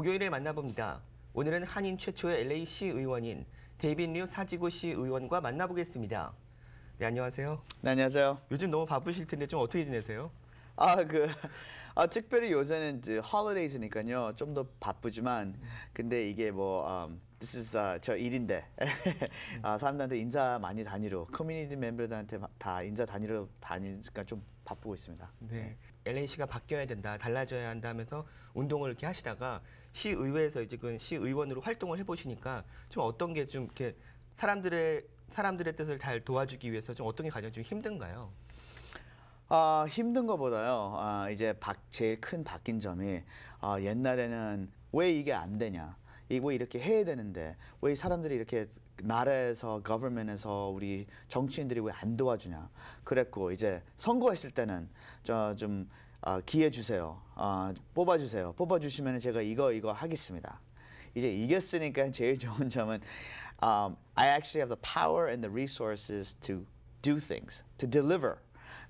목요일에 만나봅니다. 오늘은 한인 최초의 LA시 의원인 데이빈 류 사지구시 의원과 만나보겠습니다. 네, 안녕하세요. 네, 안녕하세요. 요즘 너무 바쁘실 텐데 좀 어떻게 지내세요? 아, 그, 아, 특별히 요새는 그 홀리데이즈니까요. 좀 더 바쁘지만, 근데 이게 뭐, um, this is, uh, 저 일인데, 아, 사람들한테 인사 많이 다니러, 커뮤니티 멤버들한테 다 인사 다니러 다니니까 좀 바쁘고 있습니다. 네. 네. LNC가 바뀌어야 된다, 달라져야 한다 하면서 운동을 이렇게 하시다가 시의회에서 이제 그 시의원으로 활동을 해보시니까 좀 어떤 게 좀 이렇게 사람들의 사람들의 뜻을 잘 도와주기 위해서 좀 어떤 게 가장 좀 힘든가요? 아 힘든 것보다요. 아 이제 박 제일 큰 바뀐 점이 아 옛날에는 왜 이게 안 되냐? 이거 뭐 이렇게 해야 되는데 왜 사람들이 이렇게 나라에서 g o v e r n m e n t 에서 우리 정치인들이 왜 안 도와주냐 그랬고 이제 선거했을 때는 저좀 어, 아, 기회 주세요 어, 뽑아주세요 뽑아주시면 제가 이거 이거 하겠습니다 이제 이겼으니까 제일 좋은 점은 um, I actually have the power and the resources to do things to deliver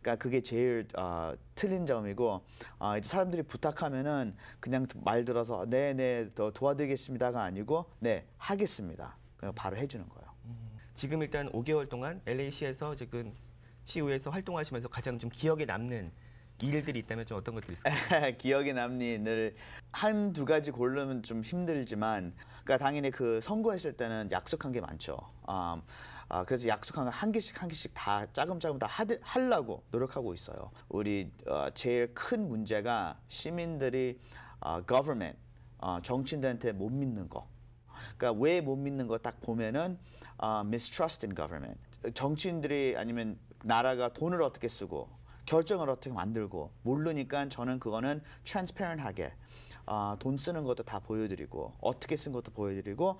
그러니까 그게 제일 어, 틀린 점이고 어, 이제 사람들이 부탁하면은 그냥 말 들어서 네네 네, 도와드리겠습니다가 아니고 네 하겠습니다 그냥 그러니까 바로 해주는 거예요. 음. 지금 일단 5개월 동안 LAC에서 지금 시의회에서 활동하시면서 가장 좀 기억에 남는 일들이 있다면 좀 어떤 것들이 있을까요? 기억에 남는 일 한두 가지 고르면 좀 힘들지만 그러니까 당연히 그 선거했을 때는 약속한 게 많죠. 아, 아 그래서 약속한 거 한 개씩 한 개씩 다 짜금짜금 다 하드, 하려고 노력하고 있어요. 우리 어, 제일 큰 문제가 시민들이 어, government 어, 정치인들한테 못 믿는 거. 그러니까 왜 못 믿는 거 딱 보면은 uh, mistrust in government. 정치인들이 아니면 나라가 돈을 어떻게 쓰고 결정을 어떻게 만들고 모르니까 저는 그거는 transparent하게 어, 돈 쓰는 것도 다 보여드리고 어떻게 쓴 것도 보여드리고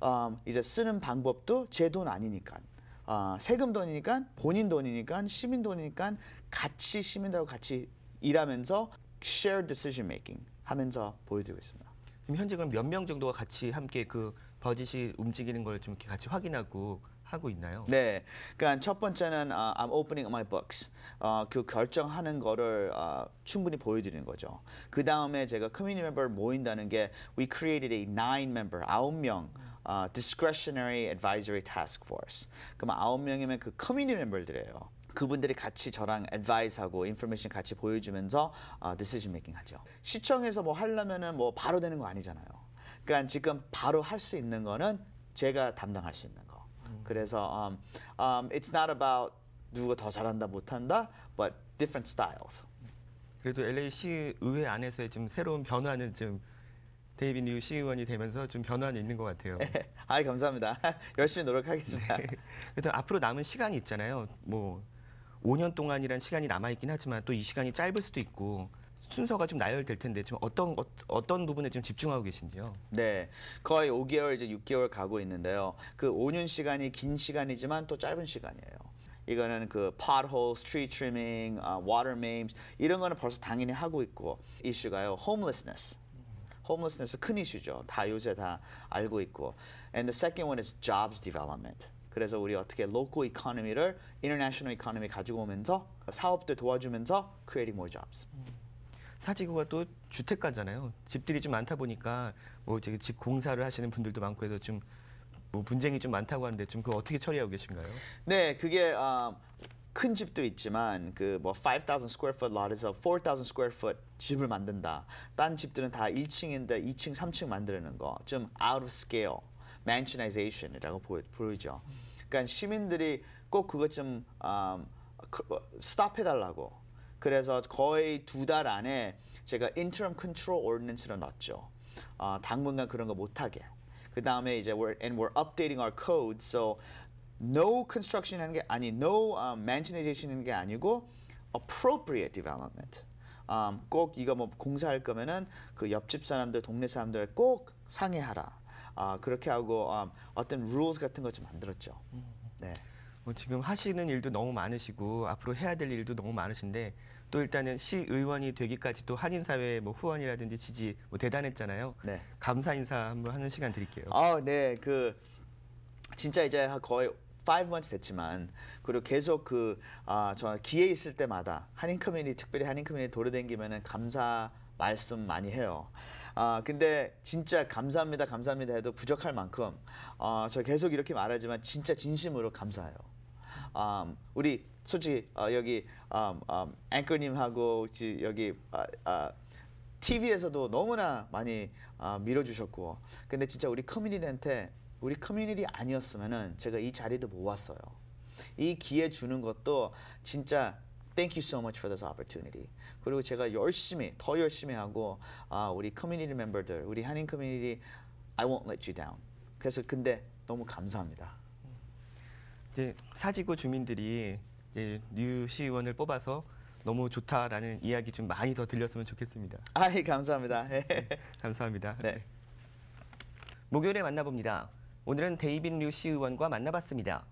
어, 이제 쓰는 방법도 제 돈 아니니까 아, 세금 돈이니까 본인 돈이니까 시민 돈이니까 같이 시민들하고 같이 일하면서 shared decision making 하면서 보여드리고 있습니다. 지금 현재 그럼 몇 명 정도가 같이 함께 그 버짓이 움직이는 걸 좀 이렇게 같이 확인하고 하고 있나요? 네, 그러니까 첫 번째는 uh, I'm opening my books. 어, 그 결정하는 거를 어, 충분히 보여드리는 거죠. 그 다음에 제가 community member 모인다는 게 we created a nine member 아홉 명 어, discretionary advisory task force. 그럼 아홉 명이면 그 community member들이에요. 그분들이 같이 저랑 advice하고 information 같이 보여주면서 어, decision making 하죠. 시청에서 뭐 하려면은 뭐 바로 되는 거 아니잖아요. 그러니까 지금 바로 할 수 있는 거는 제가 담당할 수 있는 거. 음. 그래서 um, um, it's not about 누가 더 잘한다 못한다, but different styles. 그래도 LAC 의회 안에서의 좀 새로운 변화는 좀 데이비 뉴 시의원이 되면서 좀 변화는 있는 것 같아요. 아 감사합니다. 열심히 노력하겠습니다. 네. 일단 앞으로 남은 시간이 있잖아요. 뭐 5년 동안이란 시간이 남아있긴 하지만 또 이 시간이 짧을 수도 있고 순서가 좀 나열될 텐데 지금 어떤 어, 떤 부분에 좀 집중하고 계신지요? 네, 거의 5개월 이제 6개월 가고 있는데요. 그 5년 시간이 긴 시간이지만 또 짧은 시간이에요. 이거는 그 pothole, street trimming, uh, water mains 이런 거는 벌써 당연히 하고 있고 이슈가요 homelessness. homelessness 큰 이슈죠. 다 요새 다 알고 있고. And the second one is jobs development. 그래서 우리 어떻게 로 o 이 a 노미를 인터내셔널 이 a 노미 가지고 오면서 사업들 도와주면서 creating more jobs. 사지구가 또 주택가잖아요. 집들이 좀 많다 보니까 뭐 저기 집 공사를 하시는 분들도 많고 해서 좀 뭐 분쟁이 좀 많다고 하는데 좀그거 어떻게 처리하고 계신가요? 네, 그게 어, 큰 집도 있지만 그뭐 5,000 square foot lot에서 4,000 square foot 집을 만든다. 딴 집들은 다 1층인데 2층, 3층 만드는 거좀 out of scale. m a n c i o n i z a t i o n 이라고 부르죠. 그러니까 시민들이 꼭 그것 좀 스탑해달라고 그래서 거의 두 달 안에 제가 interim control ordinance를 넣었죠. 어, 당분간 그런 거 못하게. 그 다음에 이제 we're, and we're updating our code so no construction 하는 게 아니 no um, mansionization 하는 게 아니고 appropriate development. Um, 꼭 이거 뭐 공사할 거면은 그 옆집 사람들 동네 사람들 꼭 상의하라. 아, 그렇게 하고 아, 어떤 rules 같은 것 좀 만들었죠. 음, 음. 네. 뭐 지금 하시는 일도 너무 많으시고 앞으로 해야 될 일도 너무 많으신데 또 일단은 시의원이 되기까지 또 한인 사회의 뭐 후원이라든지 지지 뭐 대단했잖아요. 네. 감사 인사 한번 하는 시간 드릴게요. 아, 네. 그 진짜 이제 거의 5 months 됐지만 그리고 계속 그 아저 기회 있을 때마다 한인 커뮤니티 특별히 한인 커뮤니티 돌아다니면은 감사 말씀 많이 해요. 아 근데 진짜 감사합니다 감사합니다 해도 부족할 만큼 어, 저 계속 이렇게 말하지만 진짜 진심으로 감사해요. Um, 우리 솔직히 어, 여기 um, 앵커님하고 여기 아, 아, TV에서도 너무나 많이 아, 밀어주셨고 근데 진짜 우리 커뮤니티한테 우리 커뮤니티 아니었으면은 제가 이 자리도 못 왔어요. 이 기회 주는 것도 진짜 Thank you so much for this opportunity. 그리고 제가 열심히 더 열심히 하고 아, 우리 커뮤니티 멤버들, 우리 한인 커뮤니티 I won't let you down. 그래서 근데 너무 감사합니다. 이제 사지구 주민들이 이제 뉴 시의원을 뽑아서 너무 좋다라는 이야기 좀 많이 더 들렸으면 좋겠습니다. 아, 예, 감사합니다. 예. 네, 감사합니다. 네. 목요일에 만나봅니다. 오늘은 데이빈 류시 의원과 만나봤습니다.